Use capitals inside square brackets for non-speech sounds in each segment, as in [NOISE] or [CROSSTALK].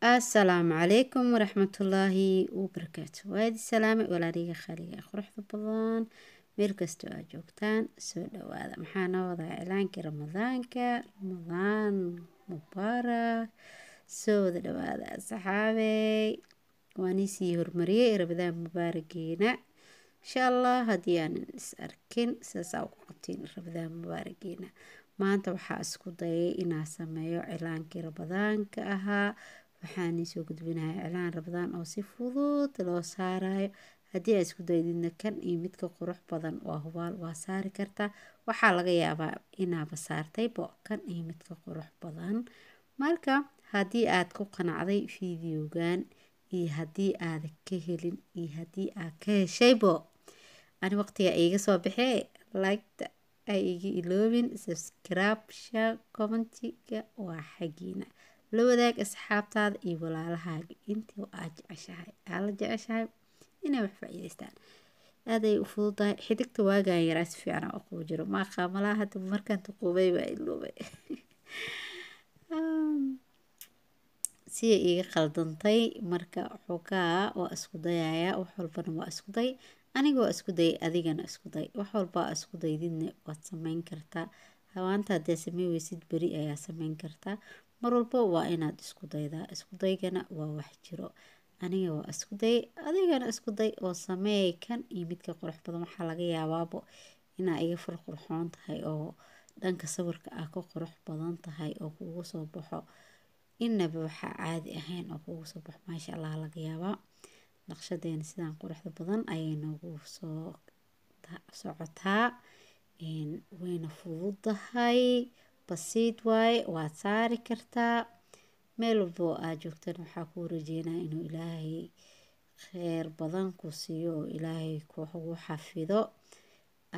asalaamu calaykum waraxmatullaahi wabarakaatu waadi salaame walaaliga khaaliga ee quruxda badan meel kastoo aad joogtaan soo dhawaada maxaa noo wadaa iclaankii ramadaanka ramadaan mubaarak soo wada dhawaada asxaabey sii hormariyey ramadaan mubaarageena insha allah haddii aanan is arkin sidaasaa u qabtiin ramadaan mubaarageena maanta waxaa isku dayay inaa sameeyo cilaankii ramadaanka ahaa waxaan iisoo gudbinahay cilaan rabadaan oo si fudud loo saarayo haddii aa isku daydidna kan iyo midka qurux badan waa hubaal waa saari kartaa waxaa laga yaabaa inaaba saartaybo kan iyo midka qurux badan marka haddii aad ku qanacday videogan iyo haddii aada ka helin iyo haddii aad ka heshaybo ani waqtiga iiga soo baxee likta ay iga iloobin subscribesha commentiga waa xaggiina la wadaag asxaabtaada iyo walaalahaaga intii aad jeceshahay aad la jeceshahay inay wax faa'iidaystaan aaday u fududahay xidigta waagaan yaraa si fiican u qubo jiro maaqaa malaha hadda markaan tuquubay baa iloobay [LAUGHS] um, siday iga qaldantay marka xoogaa waa isku dayaya wax walbana waa isku day aniga waa isku dayay adigana isku day wax walbaa isku daydidna waad samayn kartaa hawaanta haddee samey weysid beri ayaa sameyn kartaa marwalba waa inaad isku daydaa isku daygana waa wax jiro aniga waa isku day adigana isku day oo sameey kan iyo midka qurux badan waxaa laga yaabaabo inaa iga fur qurxoon tahay oo dhanka sawirka ah ka qurux badan tahay oo kuugu soo baxo inaba waxaa caadi ahayn oo kuugu soo baxo maasha allah laga yaabaa naqshadeena sidaan quruxda badan ayay noogu soo socotaa wayna fududahay basiid waaye waad saari kartaa meel walbo aad joogtana waxaa kuu rajeynaa inuu ilaahay kheyr badan ku siiyo oo ilaahay kugu xafido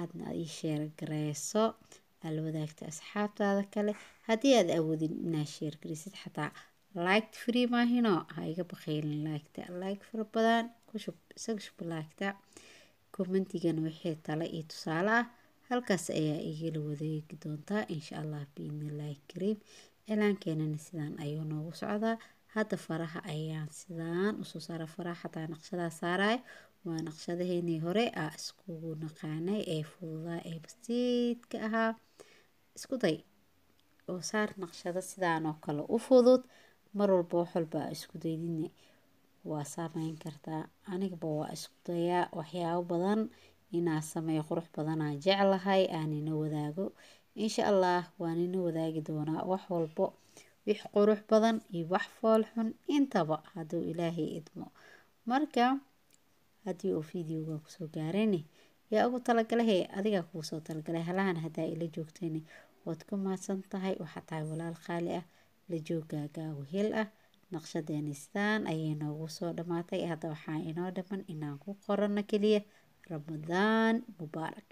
aadna aad ii sheergareyso aad la wadaagta asxaabtaada kale haddii aad awoodin inaad sheergarisid xataa like free maahino ha iga baqaylin liketa like fara badan kushub isaga shub liketa commentigana wixii tale iyo tusaale ah halkaas ayaa igala wadaagi doontaa insha allah biidnillaahi kariim cilaankeennana sidaan ayuu noogu socdaa hadda faraha ayaan sidaan usoo saara faraha xataa naqshadaa saaraay waa naqshadaheenii hore aa iskugu naqaanay ee fududaa ee basiidka ahaa isku day oo saar naqshado sidaan oo kale u fudud mar walba wax walba isku daydine waa saameyn kartaa anigaba waa isku dayaa waxyaabo badan inaa samey qurux badanaan jeclahay aan ina wadaago insha allah waan ina wadaagi doonaa wax walbo wix qurux badan iyo wax fool xun intaba hadduu ilaahay idmo marka haddii uu videoga kusoo gaarayni yaa ugu talagalahee adigaa kuu talagalay halahan haddaa ila joogtayni waad ku mahadsan tahay waxaa tahay walaal qaali ah la joogaaga wehel ah naqshadeenistaan ayay noogu soo dhammaatay hadda waxaa inoo dhaman inaan ku qorano keliya ramadaan mubaarak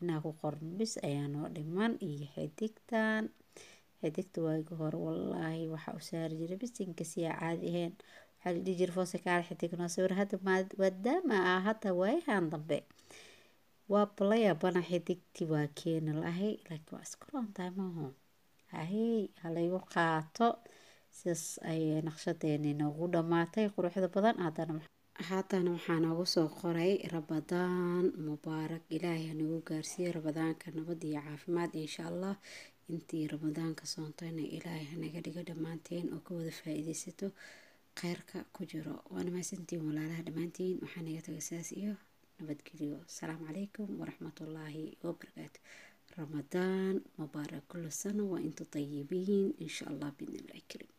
inaa ku qoran bis ayaanoo dhiman iyo xidigtan xidigta waagi hore wallaahi waxaa u saari jiray bisinka siyaa caadi ahayn waxaa la dhihi jiray foosekaale xidignoo sawir hadda maadaama ah hadda waayahan dambe waa balayaabana xidigtii waa keeni lahay laakiin waa isku roontahay maaho ahey halaygu qaato sidaas ayay naqshadeeni noogu dhamaatay quruxda badan haddana haatan waxaa noogu soo qoray rabadaan mubaarak ilaahay hanagu gaarsiiye rabadaanka nabad iyo caafimaad insha allah intii rabadaanka soontayna ilaahay hanaga dhigo dhammaanteen oo ka wada faa-iideysato kheyrka ku jiro waana mahadsantiin walaalaha dhammaantiin waxaa naga taga saas iyo nabadgelyo asalaamu calaykum waraxmatullaahi wabarakaatu ramadaan mubaarak kula sano waa intu tayibiin insha allah biidnillahi karim